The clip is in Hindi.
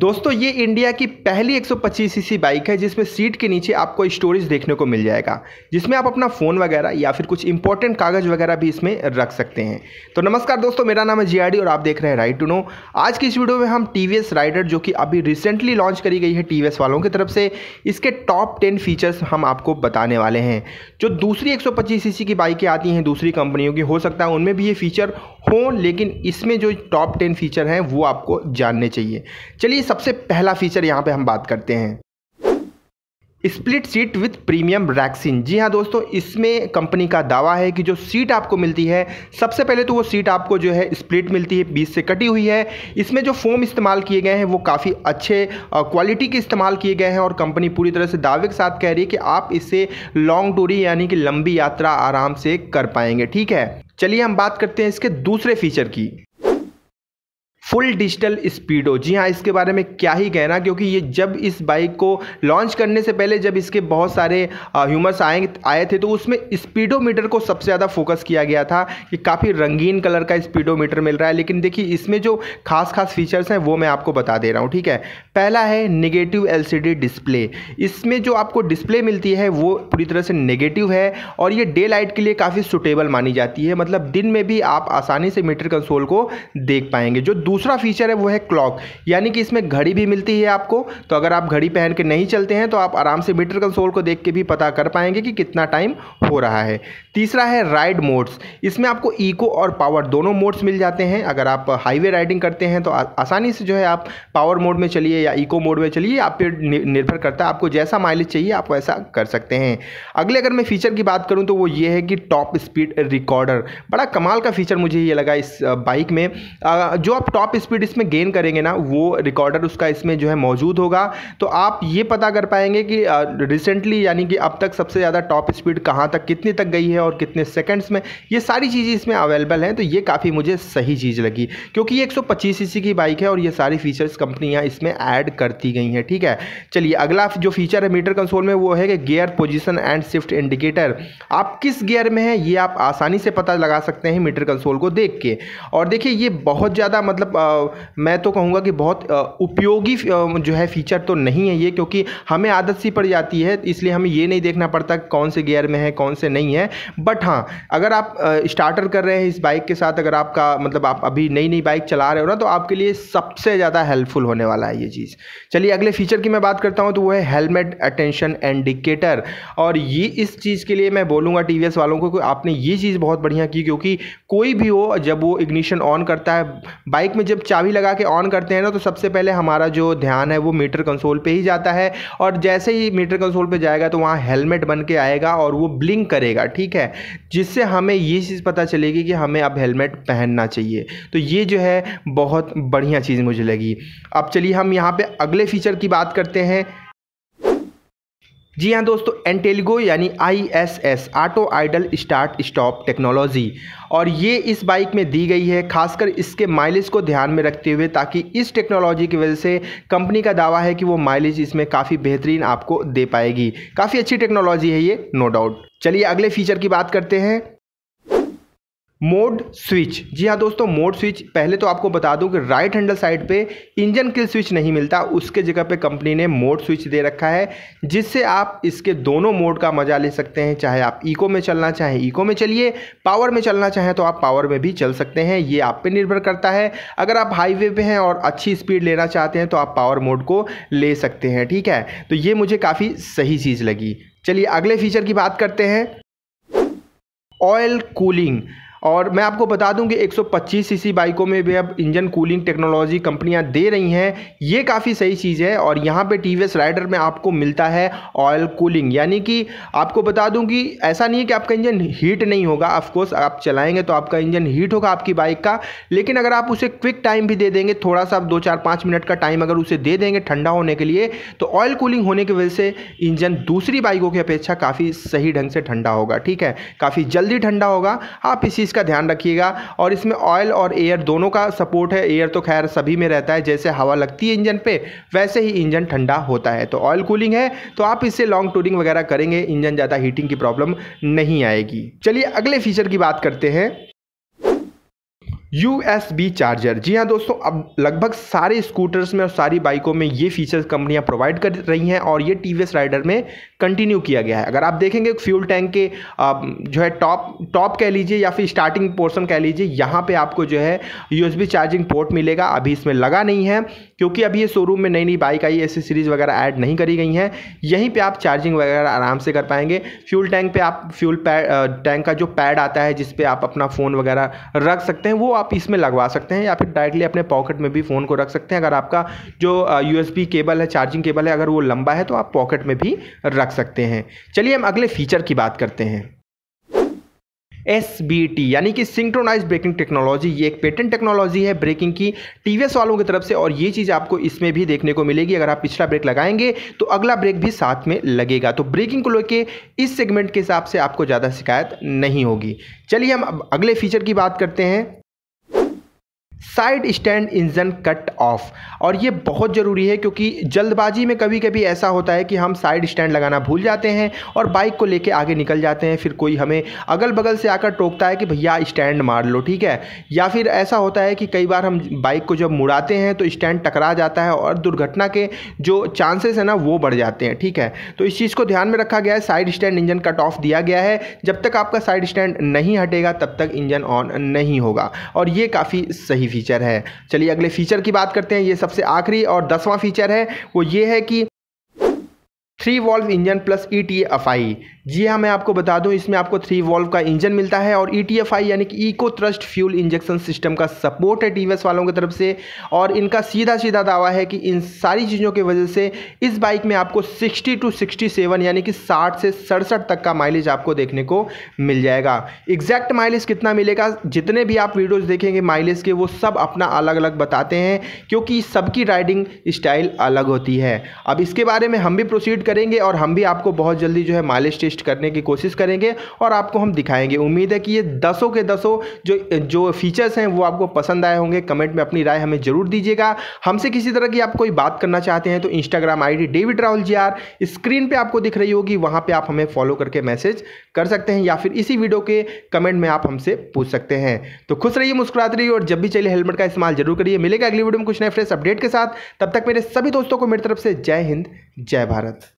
दोस्तों ये इंडिया की पहली 125 सीसी बाइक है जिसमें सीट के नीचे आपको स्टोरेज देखने को मिल जाएगा जिसमें आप अपना फ़ोन वगैरह या फिर कुछ इंपॉर्टेंट कागज़ वगैरह भी इसमें रख सकते हैं तो नमस्कार दोस्तों मेरा नाम है जीआरडी और आप देख रहे हैं राइट टू नो आज की इस वीडियो में हम टी राइडर जो कि अभी रिसेंटली लॉन्च करी गई है टी वालों की तरफ से इसके टॉप टेन फीचर्स हम आपको बताने वाले हैं जो दूसरी एक सौ की बाइकें आती हैं दूसरी कंपनियों की हो सकता है उनमें भी ये फीचर हों लेकिन इसमें जो टॉप टेन फीचर हैं वो आपको जानने चाहिए चलिए चलिए सबसे पहला फीचर यहाँ पे हम बात करते हैं split seat with premium rexine जी हाँ दोस्तों इसमें कंपनी का दावा है कि जो सीट आपको मिलती है सबसे पहले तो वो सीट आपको जो है स्प्लिट मिलती है बीस से कटी हुई है इसमें जो फोम इस्तेमाल किए गए हैं वो काफ़ी अच्छे क्वालिटी के इस्तेमाल किए गए हैं और कंपनी पूरी तरह से दावे के साथ कह रही है कि आप इसे लॉन्ग टूरी यानी कि लंबी यात्रा आराम से कर पाएंगे ठीक है चलिए हम बात करते हैं इसके दूसरे फीचर की फुल डिजिटल स्पीडो जी हाँ इसके बारे में क्या ही कहना क्योंकि ये जब इस बाइक को लॉन्च करने से पहले जब इसके बहुत सारे ह्यूमर्स आए आए थे तो उसमें स्पीडोमीटर को सबसे ज़्यादा फोकस किया गया था कि काफ़ी रंगीन कलर का स्पीडोमीटर मिल रहा है लेकिन देखिए इसमें जो खास खास फीचर्स हैं वो मैं आपको बता दे रहा हूँ ठीक है पहला है निगेटिव एल डिस्प्ले इसमें जो आपको डिस्प्ले मिलती है वो पूरी तरह से नेगेटिव है और ये डे लाइट के लिए काफ़ी सुटेबल मानी जाती है मतलब दिन में भी आप आसानी से मीटर कंसोल को देख पाएंगे जो दूसरा दूसरा फीचर है वो है क्लॉक यानी कि इसमें घड़ी भी मिलती है आपको तो अगर आप घड़ी पहन के नहीं चलते हैं तो आप आराम से मीटर कंसोल को देख के भी पता कर पाएंगे कि कितना टाइम हो रहा है तीसरा है राइड मोड्स इसमें आपको ईको और पावर दोनों मोड्स मिल जाते हैं अगर आप हाईवे राइडिंग करते हैं तो आसानी से जो है आप पावर मोड में चलिए या इको मोड में चलिए आप पे निर्भर करता है आपको जैसा माइलेज चाहिए आप वैसा कर सकते हैं अगले अगर मैं फीचर की बात करूँ तो वो ये है कि टॉप स्पीड रिकॉर्डर बड़ा कमाल का फीचर मुझे ये लगा इस बाइक में जो आप टॉप टॉप स्पीड इसमें गेन करेंगे ना वो रिकॉर्डर उसका इसमें जो है मौजूद होगा तो आप ये पता कर पाएंगे कि रिसेंटली यानी कि अब तक सबसे ज़्यादा टॉप स्पीड कहाँ तक कितनी तक गई है और कितने सेकंड्स में ये सारी चीज़ें इसमें अवेलेबल हैं तो ये काफ़ी मुझे सही चीज़ लगी क्योंकि ये एक सीसी की बाइक है और ये सारी फीचर्स कंपनियाँ इसमें ऐड करती गई हैं ठीक है चलिए अगला जो फीचर है मीटर कंसोल में वो है कि gear position and shift indicator आप किस गियर में हैं ये आप आसानी से पता लगा सकते हैं मीटर कंसोल को देख के और देखिए ये बहुत ज़्यादा मतलब मतलब, मैं तो कहूँगा कि बहुत उपयोगी जो है फीचर तो नहीं है ये क्योंकि हमें आदत सी पड़ जाती है इसलिए हमें ये नहीं देखना पड़ता कौन से गियर में है कौन से नहीं है बट हाँ अगर आप स्टार्टर कर रहे हैं इस बाइक के साथ अगर आपका मतलब आप अभी नई नई बाइक चला रहे हो ना तो आपके लिए सबसे ज़्यादा हेल्पफुल होने वाला है ये चीज़ चलिए अगले फीचर की मैं बात करता हूँ तो वो है हेलमेट अटेंशन इंडिकेटर और ये इस चीज़ के लिए मैं बोलूँगा टी वालों को कि आपने ये चीज़ बहुत बढ़िया की क्योंकि कोई भी हो जब वो इग्निशन ऑन करता है बाइक में में जब चाबी लगा के ऑन करते हैं ना तो सबसे पहले हमारा जो ध्यान है वो मीटर कंसोल पे ही जाता है और जैसे ही मीटर कंसोल पे जाएगा तो वहाँ हेलमेट बन के आएगा और वो ब्लिंक करेगा ठीक है जिससे हमें ये चीज़ पता चलेगी कि हमें अब हेलमेट पहनना चाहिए तो ये जो है बहुत बढ़िया चीज़ मुझे लगी अब चलिए हम यहाँ पर अगले फीचर की बात करते हैं जी हाँ दोस्तों एंटेलिगो यानी ISS auto idle start stop technology और ये इस बाइक में दी गई है खासकर इसके माइलेज को ध्यान में रखते हुए ताकि इस टेक्नोलॉजी की वजह से कंपनी का दावा है कि वो माइलेज इसमें काफ़ी बेहतरीन आपको दे पाएगी काफ़ी अच्छी टेक्नोलॉजी है ये नो डाउट चलिए अगले फीचर की बात करते हैं मोड स्विच जी हाँ दोस्तों मोड स्विच पहले तो आपको बता दूं कि राइट हैंडल साइड पे इंजन किल स्विच नहीं मिलता उसके जगह पे कंपनी ने मोड स्विच दे रखा है जिससे आप इसके दोनों मोड का मजा ले सकते हैं चाहे आप इको में चलना चाहे इको में चलिए पावर में चलना चाहें तो आप पावर में भी चल सकते हैं ये आप पर निर्भर करता है अगर आप हाईवे पर हैं और अच्छी स्पीड लेना चाहते हैं तो आप पावर मोड को ले सकते हैं ठीक है तो ये मुझे काफ़ी सही चीज़ लगी चलिए अगले फीचर की बात करते हैं ऑयल कूलिंग और मैं आपको बता दूं कि 125 सीसी बाइकों में भी अब इंजन कूलिंग टेक्नोलॉजी कंपनियां दे रही हैं ये काफ़ी सही चीज़ है और यहाँ पे टी राइडर में आपको मिलता है ऑयल कूलिंग यानी कि आपको बता दूं कि ऐसा नहीं है कि आपका इंजन हीट नहीं होगा ऑफकोर्स आप चलाएंगे तो आपका इंजन हीट होगा आपकी बाइक का लेकिन अगर आप उसे क्विक टाइम भी दे देंगे थोड़ा सा आप दो चार पाँच मिनट का टाइम अगर उसे दे देंगे ठंडा होने के लिए तो ऑयल कूलिंग होने की वजह से इंजन दूसरी बाइकों की अपेक्षा काफ़ी सही ढंग से ठंडा होगा ठीक है काफ़ी जल्दी ठंडा होगा आप इसी चीज़ का ध्यान रखिएगा और इसमें ऑयल और एयर दोनों का सपोर्ट है एयर तो खैर सभी में रहता है जैसे हवा लगती है इंजन पे वैसे ही इंजन ठंडा होता है तो ऑयल कूलिंग है तो आप इससे लॉन्ग टूरिंग वगैरह करेंगे इंजन ज़्यादा हीटिंग की प्रॉब्लम नहीं आएगी चलिए अगले फीचर की बात करते हैं यू चार्जर जी हाँ दोस्तों अब लगभग सारे स्कूटर्स में और सारी बाइकों में ये फीचर्स कंपनियां प्रोवाइड कर रही हैं और ये टी राइडर में कंटिन्यू किया गया है अगर आप देखेंगे फ्यूल टैंक के जो है टॉप टॉप कह लीजिए या फिर स्टार्टिंग पोर्सन कह लीजिए यहाँ पे आपको जो है बी चार्जिंग पोर्ट मिलेगा अभी इसमें लगा नहीं है क्योंकि अभी ये शोरूम में नई नई बाइक आई ऐसी सीरीज़ वगैरह ऐड नहीं करी गई हैं यहीं पर आप चार्जिंग वगैरह आराम से कर पाएंगे फ्यूल टैंक पर आप फ्यूल टैंक का जो पैड आता है जिसपे आप अपना फ़ोन वगैरह रख सकते हैं वो आप इसमें लगवा सकते हैं या फिर डायरेक्टली अपने पॉकेट में भी फ़ोन को रख सकते हैं अगर आपका जो यू केबल है चार्जिंग केबल है अगर वो लंबा है तो आप पॉकेट में भी रख सकते हैं चलिए हम अगले फीचर की बात करते हैं एस बी टी यानी कि सिंक्रोनाइज ब्रेकिंग टेक्नोलॉजी ये एक पेटेंट टेक्नोलॉजी है ब्रेकिंग की टी वी एस वालों की तरफ से और ये चीज़ आपको इसमें भी देखने को मिलेगी अगर आप पिछला ब्रेक लगाएंगे तो अगला ब्रेक भी साथ में लगेगा तो ब्रेकिंग को लेकर इस सेगमेंट के हिसाब से आपको ज़्यादा शिकायत नहीं होगी चलिए हम अगले फीचर की बात करते हैं side stand engine cut off और ये बहुत ज़रूरी है क्योंकि जल्दबाजी में कभी कभी ऐसा होता है कि हम साइड स्टैंड लगाना भूल जाते हैं और बाइक को लेके आगे निकल जाते हैं फिर कोई हमें अगल बगल से आकर टोकता है कि भैया स्टैंड मार लो ठीक है या फिर ऐसा होता है कि कई बार हम बाइक को जब मुड़ाते हैं तो स्टैंड टकरा जाता है और दुर्घटना के जो चांसेस हैं ना वो बढ़ जाते हैं ठीक है तो इस चीज़ को ध्यान में रखा गया है side stand engine cut off दिया गया है जब तक आपका साइड स्टैंड नहीं हटेगा तब तक इंजन ऑन नहीं होगा और ये काफ़ी सही फीचर है चलिए अगले फीचर की बात करते हैं ये सबसे आखिरी और दसवां फीचर है वो ये है कि three valve engine plus E T F I जी हाँ मैं आपको बता दूं इसमें आपको थ्री वॉल्व का इंजन मिलता है और ई टी एफ आई यानी कि eco thrust fuel injection system का सपोर्ट है टी वी एस वालों की तरफ से और इनका सीधा सीधा दावा है कि इन सारी चीज़ों की वजह से इस बाइक में आपको सिक्सटी टू सिक्सटी सेवन यानी कि साठ से सड़सठ तक का माइलेज आपको देखने को मिल जाएगा एग्जैक्ट माइलेज कितना मिलेगा जितने भी आप वीडियोज़ देखेंगे माइलेज के वो सब अपना अलग अलग बताते हैं क्योंकि सबकी राइडिंग स्टाइल अलग होती है अब इसके बारे में हम भी प्रोसीड करेंगे और हम भी आपको बहुत जल्दी जो है माइलेज टेस्ट करने की कोशिश करेंगे और आपको हम दिखाएंगे उम्मीद है कि ये दसों के दसों जो जो फीचर्स हैं वो आपको पसंद आए होंगे कमेंट में अपनी राय हमें जरूर दीजिएगा हमसे किसी तरह की आप कोई बात करना चाहते हैं तो Instagram I David Rahul G R screen पर आपको दिख रही होगी वहाँ पर आप हमें फॉलो करके मैसेज कर सकते हैं या फिर इसी वीडियो के कमेंट में आप हमसे पूछ सकते हैं तो खुश रहिए मुस्कुराते रहिए और जब भी चलिए हेलमेट का इस्तेमाल जरूर करिए मिलेगा अगली वीडियो में कुछ नए फ्रेश अपडेट के साथ तब तक मेरे सभी दोस्तों को मेरी तरफ से जय हिंद जय भारत